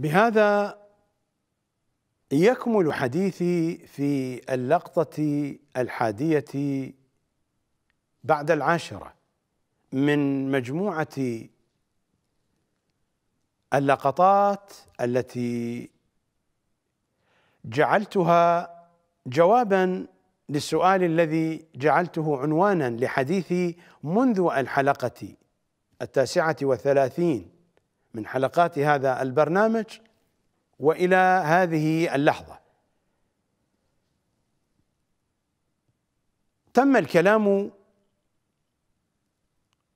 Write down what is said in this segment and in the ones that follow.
بهذا يكمل حديثي في اللقطة الحادية بعد العاشرة من مجموعة اللقطات التي جعلتها جوابا للسؤال الذي جعلته عنوانا لحديثي منذ الحلقة التاسعة والثلاثين من حلقات هذا البرنامج والى هذه اللحظه تم الكلام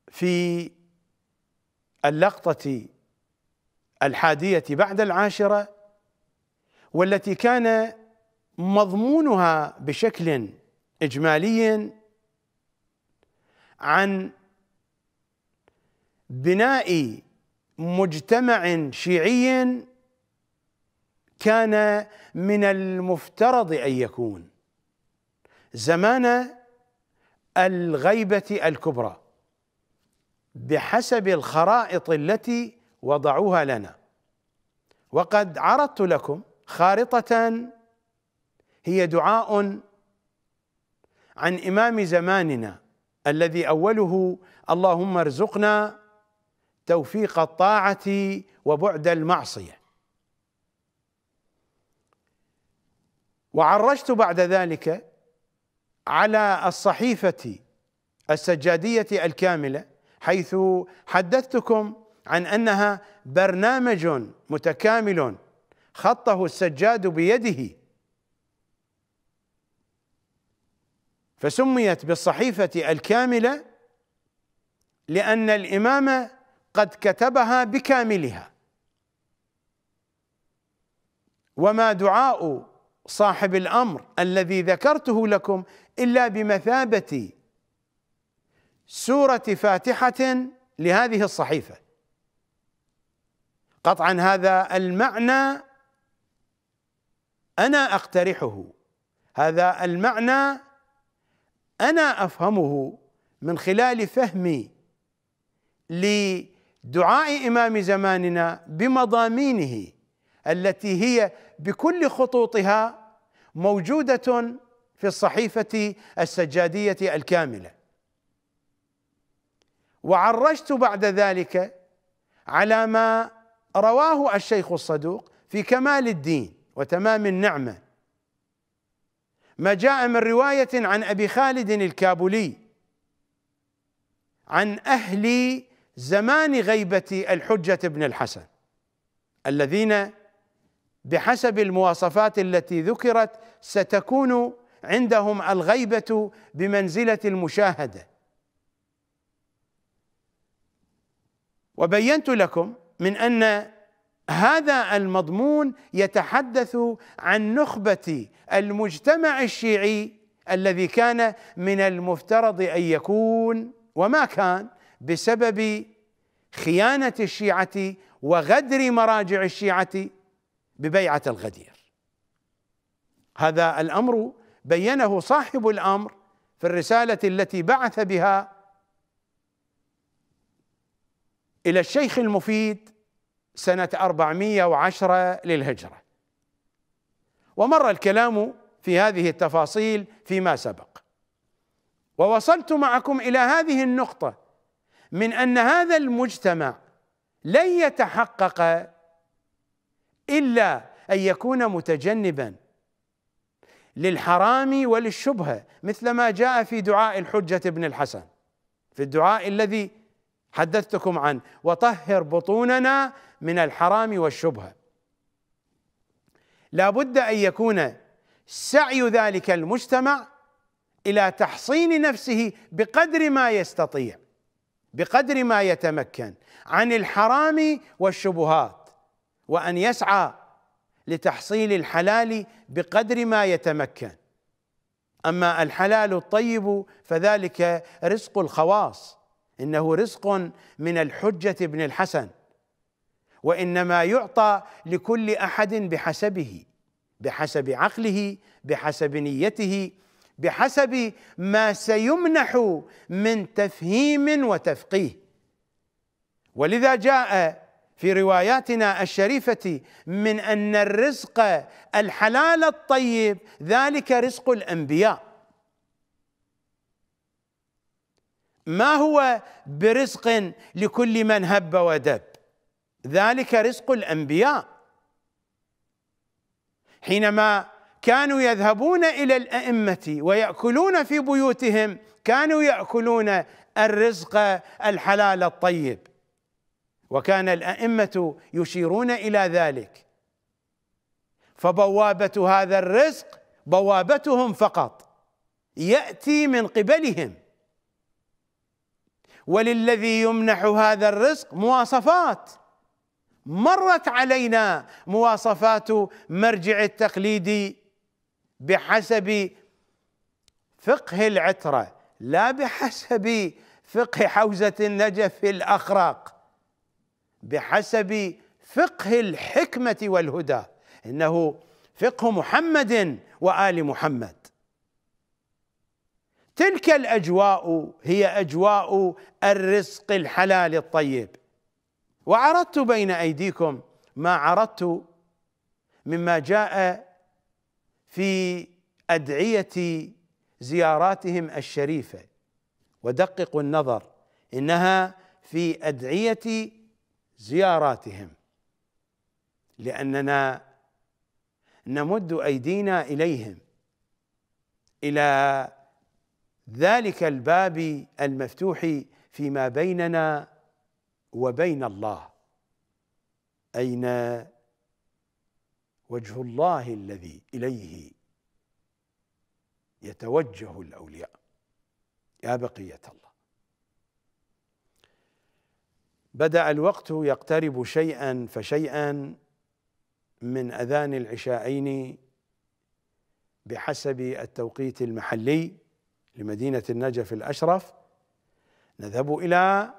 في اللقطه الحاديه بعد العاشره والتي كان مضمونها بشكل اجمالي عن بناء مجتمع شيعي كان من المفترض ان يكون زمان الغيبه الكبرى بحسب الخرائط التي وضعوها لنا وقد عرضت لكم خارطه هي دعاء عن امام زماننا الذي اوله اللهم ارزقنا توفيق الطاعة وبعد المعصية وعرجت بعد ذلك على الصحيفة السجادية الكاملة حيث حدثتكم عن أنها برنامج متكامل خطه السجاد بيده فسميت بالصحيفة الكاملة لأن الإمام قد كتبها بكاملها وما دعاء صاحب الامر الذي ذكرته لكم الا بمثابه سوره فاتحه لهذه الصحيفه قطعا هذا المعنى انا اقترحه هذا المعنى انا افهمه من خلال فهمي لي دعاء امام زماننا بمضامينه التي هي بكل خطوطها موجوده في الصحيفه السجاديه الكامله وعرجت بعد ذلك على ما رواه الشيخ الصدوق في كمال الدين وتمام النعمه ما جاء من روايه عن ابي خالد الكابولي عن اهل زمان غيبة الحجة بن الحسن الذين بحسب المواصفات التي ذكرت ستكون عندهم الغيبة بمنزلة المشاهدة وبينت لكم من أن هذا المضمون يتحدث عن نخبة المجتمع الشيعي الذي كان من المفترض أن يكون وما كان بسبب خيانه الشيعه وغدر مراجع الشيعه ببيعه الغدير هذا الامر بينه صاحب الامر في الرساله التي بعث بها الى الشيخ المفيد سنه 410 للهجره ومر الكلام في هذه التفاصيل فيما سبق ووصلت معكم الى هذه النقطه من ان هذا المجتمع لن يتحقق الا ان يكون متجنبا للحرام وللشبهه مثل ما جاء في دعاء الحجه ابن الحسن في الدعاء الذي حدثتكم عنه وطهر بطوننا من الحرام والشبهه لا بد ان يكون سعي ذلك المجتمع الى تحصين نفسه بقدر ما يستطيع بقدر ما يتمكن عن الحرام والشبهات وان يسعى لتحصيل الحلال بقدر ما يتمكن اما الحلال الطيب فذلك رزق الخواص انه رزق من الحجه بن الحسن وانما يعطى لكل احد بحسبه بحسب عقله بحسب نيته بحسب ما سيمنح من تفهيم وتفقيه ولذا جاء في رواياتنا الشريفه من ان الرزق الحلال الطيب ذلك رزق الانبياء ما هو برزق لكل من هب ودب ذلك رزق الانبياء حينما كانوا يذهبون الى الائمه وياكلون في بيوتهم كانوا ياكلون الرزق الحلال الطيب وكان الائمه يشيرون الى ذلك فبوابه هذا الرزق بوابتهم فقط ياتي من قبلهم وللذي يمنح هذا الرزق مواصفات مرت علينا مواصفات مرجع التقليد بحسب فقه العترة لا بحسب فقه حوزة النجف الأخرق بحسب فقه الحكمة والهدى إنه فقه محمد وآل محمد تلك الأجواء هي أجواء الرزق الحلال الطيب وعرضت بين أيديكم ما عرضت مما جاء في ادعيه زياراتهم الشريفه ودققوا النظر انها في ادعيه زياراتهم لاننا نمد ايدينا اليهم الى ذلك الباب المفتوح فيما بيننا وبين الله اين وجه الله الذي اليه يتوجه الاولياء يا بقيه الله بدا الوقت يقترب شيئا فشيئا من اذان العشاءين بحسب التوقيت المحلي لمدينه النجف الاشرف نذهب الى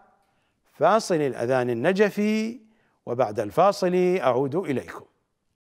فاصل الاذان النجفي وبعد الفاصل اعود اليكم